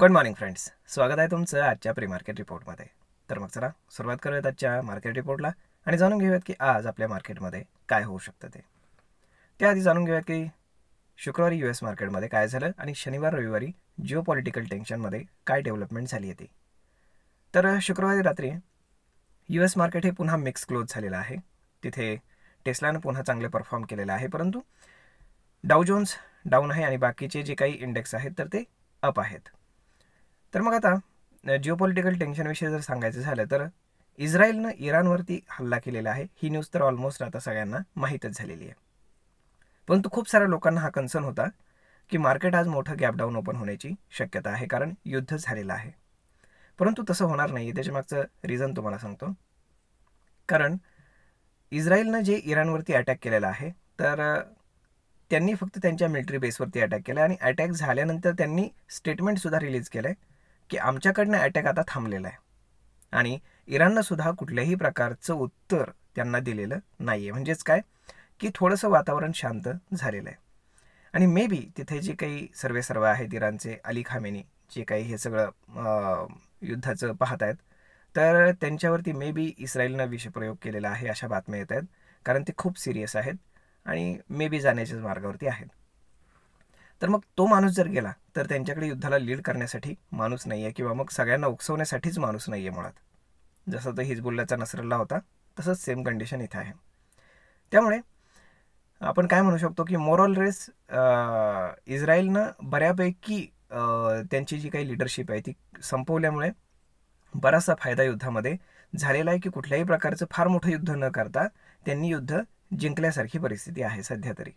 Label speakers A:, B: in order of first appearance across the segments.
A: good morning friends स्वागत आहे तुमचं आजच्या प्री मार्केट रिपोर्टमध्ये तर मग चला सुरुवात करूयात आजच्या मार्केट रिपोर्टला आणि जाणून घेऊयात की आज आपल्या मार्केटमध्ये काय होऊ शकतं ते त्याआधी जाणून घेऊयात की शुक्रवारी यू एस मार्केटमध्ये काय झालं आणि शनिवार रविवारी जिओ पॉलिटिकल टेन्शनमध्ये काय डेव्हलपमेंट झाली होती तर शुक्रवारी रात्री यू एस मार्केट हे पुन्हा मिक्स क्लोज झालेलं आहे तिथे टेस्लानं पुन्हा चांगले परफॉर्म केलेलं आहे परंतु डाऊ जोन्स डाऊन आहे आणि बाकीचे जे काही इंडेक्स आहेत तर ते अप आहेत तर मग आता जिओपॉलिटिकल टेन्शनविषयी जर सांगायचं झालं तर इस्रायलनं इराणवरती हल्ला केलेला आहे ही न्यूज तर ऑलमोस्ट आता सगळ्यांना माहीतच झालेली आहे परंतु खूप साऱ्या लोकांना हा कन्सर्न होता की मार्केट आज मोठं गॅपडाऊन ओपन होण्याची शक्यता आहे कारण युद्ध झालेलं आहे परंतु तसं होणार नाही त्याच्यामागचं रिझन तुम्हाला सांगतो कारण इस्रायलनं जे इराणवरती अटॅक केलेला आहे तर त्यांनी फक्त त्यांच्या मिलिटरी बेसवरती अटॅक केला आणि अटॅक झाल्यानंतर त्यांनी स्टेटमेंटसुद्धा रिलीज केलं आहे की आमच्याकडनं अटॅक आता थांबलेला आहे आणि इराणनं सुद्धा कुठल्याही प्रकारचं उत्तर त्यांना दिलेलं नाही आहे म्हणजेच काय की थोडंसं वातावरण शांत झालेलं आहे आणि मे बी तिथे जे काही सर्वे सर्व आहेत इराणचे अली खामेनी जे काही हे सगळं युद्धाचं पाहत आहेत तर त्यांच्यावरती मे बी इस्रायलनं विषप्रयोग केलेला आहे अशा बातम्या येत आहेत कारण ते खूप सिरियस आहेत आणि मे बी जाण्याच्याच मार्गावरती आहेत तर मग तो माणूस जर गेला तर त्यांच्याकडे युद्धाला लीड करण्यासाठी माणूस नाही आहे किंवा मग सगळ्यांना उकसवण्यासाठीच माणूस नाही आहे मुळात जसं तो हिजबुल्ल्याचा नसरल्ला होता तसंच सेम कंडिशन इथं आहे त्यामुळे आपण काय म्हणू शकतो की मोरल रेस इस्रायलनं बऱ्यापैकी त्यांची जी काही लिडरशिप आहे ती संपवल्यामुळे बराचसा फायदा युद्धामध्ये झालेला आहे की कुठल्याही प्रकारचं फार मोठं युद्ध न करता त्यांनी युद्ध जिंकल्यासारखी परिस्थिती आहे सध्या तरी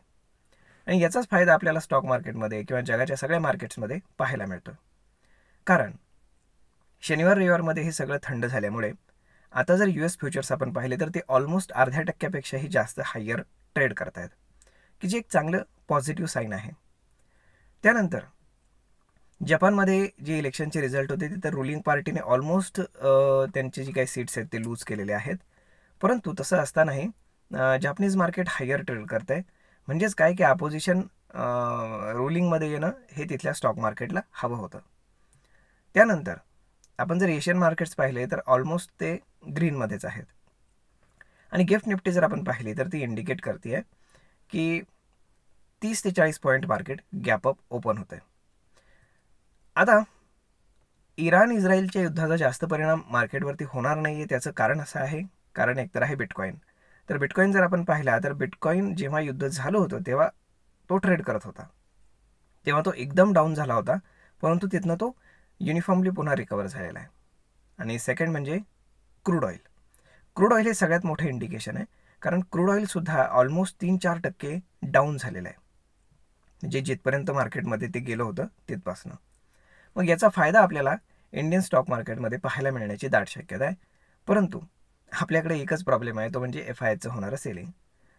A: आणि याचाच फायदा आपल्याला स्टॉक मार्केटमध्ये किंवा जगाच्या सगळ्या मार्केट्समध्ये पाहायला मिळतो कारण शनिवार रविवारमध्ये हे सगळं थंड झाल्यामुळे आता जर यू एस फ्युचर्स आपण पाहिले तर ते ऑलमोस्ट अर्ध्या टक्क्यापेक्षाही जास्त हायर ट्रेड आहेत की जे एक चांगलं पॉझिटिव्ह साईन आहे त्यानंतर जपानमध्ये जे इलेक्शनचे रिझल्ट होते ते तर रुलिंग पार्टीने ऑलमोस्ट त्यांचे जे काही सीट्स आहेत ते लूज केलेले आहेत परंतु तसं असतानाही जापनीज मार्केट हायर ट्रेड करत आहे म्हणजेच काय की अपोजिशन रुलिंगमध्ये येणं हे तिथल्या स्टॉक मार्केटला हवं होतं त्यानंतर आपण जर एशियन मार्केट्स पाहिले तर ऑलमोस्ट ते ग्रीनमध्येच आहेत आणि गिफ्ट निफ्टी जर आपण पाहिली तर ती इंडिकेट करते आहे की तीस ते चाळीस पॉईंट मार्केट गॅपअप ओपन होतं आता इराण इस्रायलच्या युद्धाचा जास्त परिणाम मार्केटवरती होणार नाही आहे त्याचं कारण असं आहे कारण एकतर आहे बिटकॉईन तर बिटकॉईन जर आपण पाहिला तर बिटकॉईन जेव्हा युद्ध झालं होतं तेव्हा तो ट्रेड करत होता तेव्हा तो एकदम डाऊन झाला होता परंतु तिथनं तो युनिफॉर्मली पुन्हा रिकवर झालेला आहे आणि सेकंड म्हणजे क्रूड ऑइल क्रूड ऑइल हे सगळ्यात मोठं इंडिकेशन आहे कारण क्रूड ऑइलसुद्धा ऑलमोस्ट तीन चार टक्के डाऊन झालेलं आहे जे म्हणजे जिथपर्यंत मार्केटमध्ये ते गेलं होतं तिथपासनं मग याचा फायदा आपल्याला इंडियन स्टॉक मार्केटमध्ये पाहायला मिळण्याची दाट शक्यता आहे परंतु आपल्याकडे एकच प्रॉब्लेम आहे तो म्हणजे एफ आय आयचं होणारं सेलिंग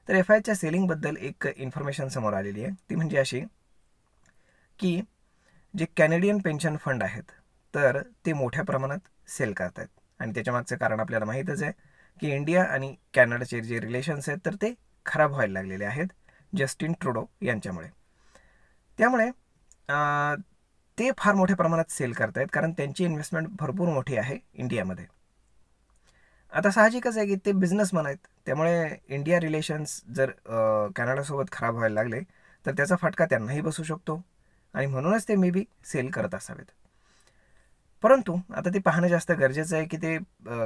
A: तर एफ आयच्या सेलिंगबद्दल एक इन्फॉर्मेशन समोर आलेली आहे ती म्हणजे अशी की जे कॅनेडियन पेन्शन फंड आहेत तर ते मोठ्या प्रमाणात सेल करत आहेत आणि त्याच्यामागचं कारण आपल्याला माहीतच आहे की इंडिया आणि कॅनडाचे जे रिलेशन्स आहेत तर ते खराब व्हायला लागलेले आहेत जस्टिन ट्रुडो यांच्यामुळे त्यामुळे ते फार मोठ्या प्रमाणात सेल करत आहेत कारण त्यांची इन्व्हेस्टमेंट भरपूर मोठी आहे इंडियामध्ये आता साहजिकच आहे की ते बिझनेसमन आहेत त्यामुळे इंडिया रिलेशन्स जर कॅनडासोबत खराब व्हायला लागले तर त्याचा फटका त्यांनाही बसू शकतो आणि म्हणूनच ते मे बी सेल करत असावेत परंतु आता ते पाहणं जास्त गरजेचं आहे की ते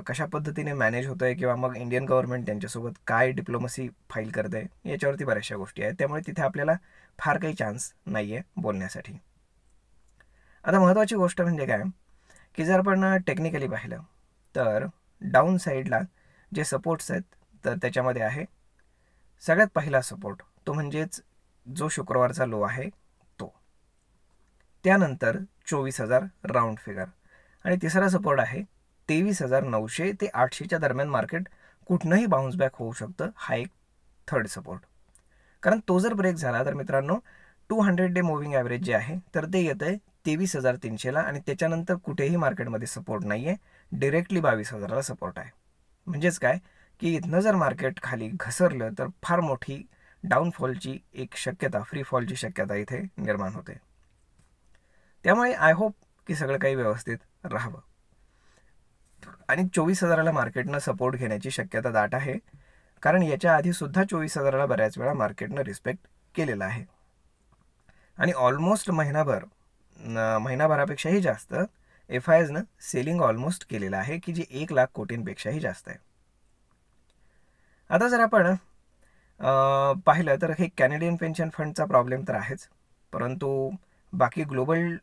A: कशा पद्धतीने मॅनेज होतं आहे किंवा मग इंडियन गव्हर्नमेंट त्यांच्यासोबत काय डिप्लोमसी फाईल करत आहे याच्यावरती बऱ्याचशा गोष्टी आहेत त्यामुळे तिथे आपल्याला फार काही चान्स नाही आहे बोलण्यासाठी आता महत्त्वाची गोष्ट म्हणजे काय की जर आपण टेक्निकली पाहिलं तर डाऊन साईडला जे सपोर्ट्स आहेत तर त्याच्यामध्ये आहे सगळ्यात पहिला सपोर्ट तो म्हणजेच जो शुक्रवारचा लो आहे तो त्यानंतर चोवीस हजार राऊंड फिगर आणि तिसरा सपोर्ट आहे तेवीस हजार नऊशे ते आठशेच्या दरम्यान मार्केट कुठनंही बाउन्स बॅक होऊ शकतं हा एक थर्ड सपोर्ट कारण तो जर ब्रेक झाला तर मित्रांनो two hundred day moving average जे आहे तर ते येतं आहे तेवीस हजार तीनशेला आणि त्याच्यानंतर कुठेही मार्केटमध्ये सपोर्ट नाही आहे डिरेक्टली बावीस हजाराला सपोर्ट आहे म्हणजेच काय की इथनं जर मार्केट खाली घसरलं तर फार मोठी डाऊनफॉलची एक शक्यता फ्री फॉलची शक्यता इथे निर्माण होते त्यामुळे आय होप की सगळं काही व्यवस्थित राहावं आणि चोवीस हजाराला मार्केटनं सपोर्ट घेण्याची शक्यता दाट आहे कारण याच्या आधीसुद्धा चोवीस हजाराला बऱ्याच वेळा मार्केटनं रिस्पेक्ट केलेला आहे आणि ऑलमोस्ट महिनाभर महिनाभरापेक्षाही जास्त एफ आय एजनं सेलिंग ऑलमोस्ट केलेलं आहे की जे एक लाख कोटींपेक्षाही जास्त आहे आता जर आपण पाहिलं तर हे कॅनेडियन पेन्शन फंडचा प्रॉब्लेम तर आहेच परंतु बाकी ग्लोबल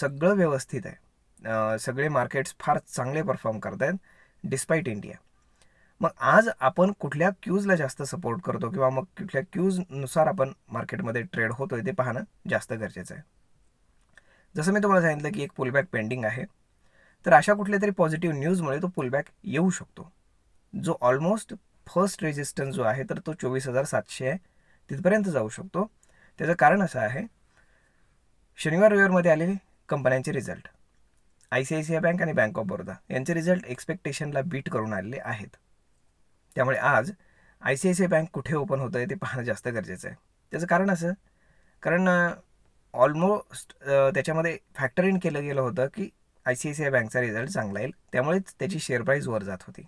A: सगळं व्यवस्थित आहे सगळे मार्केट्स फार चांगले परफॉर्म करत आहेत डिस्पाईट इंडिया मग आज आपण कुठल्या क्यूजला जास्त सपोर्ट करतो किंवा मग कुठल्या क्यूजनुसार आपण मार्केटमध्ये ट्रेड होतोय ते पाहणं जास्त गरजेचं आहे जसं मी तुम्हाला सांगितलं की एक पुलबॅक पेंडिंग आहे तर अशा कुठल्या तरी पॉझिटिव्ह न्यूजमुळे तो पुलबॅक येऊ शकतो जो ऑलमोस्ट फर्स्ट रेजिस्टन्स जो आहे तर तो चोवीस हजार सातशे आहे तिथपर्यंत जाऊ शकतो त्याचं कारण असं आहे शनिवार रविवारमध्ये आलेले कंपन्यांचे result I C I C I bank आणि बँक ऑफ बरोदा यांचे रिझल्ट एक्सपेक्टेशनला बीट करून आलेले आहेत त्यामुळे आज I C I C I bank कुठे ओपन होतं आहे ते पाहणं जास्त गरजेचं आहे त्याचं कारण असं कारण ऑलमोस्ट त्याच्यामध्ये फॅक्टर इन केलं गेलं होतं की I C I C I बँकचा रिझल्ट चांगला येईल त्यामुळेच त्याची शेअर प्राईस वर जात होती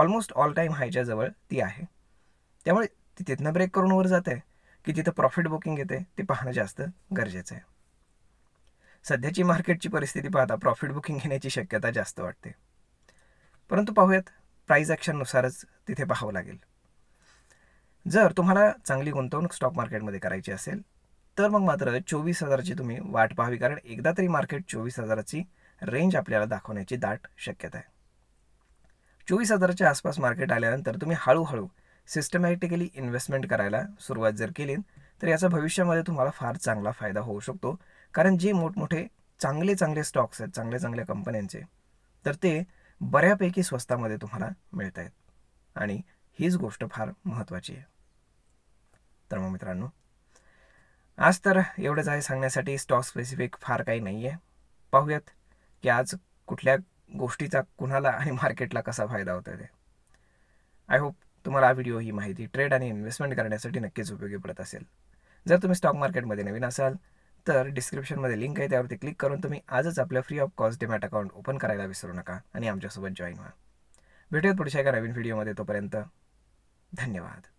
A: ऑलमोस्ट ऑल टाईम हायच्या जवळ ती आहे त्यामुळे ती तिथनं ब्रेक करून वर जात आहे की तिथं प्रॉफिट बुकिंग येते ते पाहणं जास्त गरजेचं आहे सध्याची मार्केटची परिस्थिती पाहता प्रॉफिट बुकिंग घेण्याची शक्यता जास्त वाटते परंतु पाहूयात प्राईज ॲक्शननुसारच तिथे पाहावं लागेल जर तुम्हाला चांगली गुंतवणूक स्टॉक मार्केटमध्ये करायची असेल तर मग मात्र चोवीस हजाराची तुम्ही वाट पाहावी कारण एकदा तरी मार्केट चोवीस हजाराची रेंज आपल्याला दाखवण्याची दाट शक्यता आहे चोवीस हजाराच्या आसपास मार्केट आल्यानंतर तुम्ही हळूहळू सिस्टमॅटिकली इन्व्हेस्टमेंट करायला सुरुवात जर केली तर याचा भविष्यामध्ये तुम्हाला फार चांगला फायदा होऊ शकतो कारण जे मोठमोठे चांगले चांगले स्टॉक्स आहेत चांगल्या चांगल्या कंपन्यांचे तर ते बऱ्यापैकी स्वस्तामध्ये तुम्हाला मिळत आहेत आणि हीच गोष्ट फार महत्त्वाची आहे तर मग मित्रांनो आज तर एवढंच आहे सांगण्यासाठी स्टॉक स्पेसिफिक फार काही नाही आहे पाहूयात की आज कुठल्या गोष्टीचा कुणाला आणि मार्केटला कसा फायदा होतो ते आय होप तुम्हाला हा व्हिडिओ ही माहिती ट्रेड आणि इन्व्हेस्टमेंट करण्यासाठी नक्कीच उपयोगी पडत असेल जर तुम्ही स्टॉक मार्केटमध्ये नवीन असाल तर डिस्क्रिप्शनमध्ये लिंक आहे त्यावरती क्लिक करून तुम्ही आजच आपल्या free of cost demat account open करायला विसरू नका आणि आमच्यासोबत जॉईन व्हा भेटूयात पुढच्या एका नवीन व्हिडिओमध्ये तोपर्यंत धन्यवाद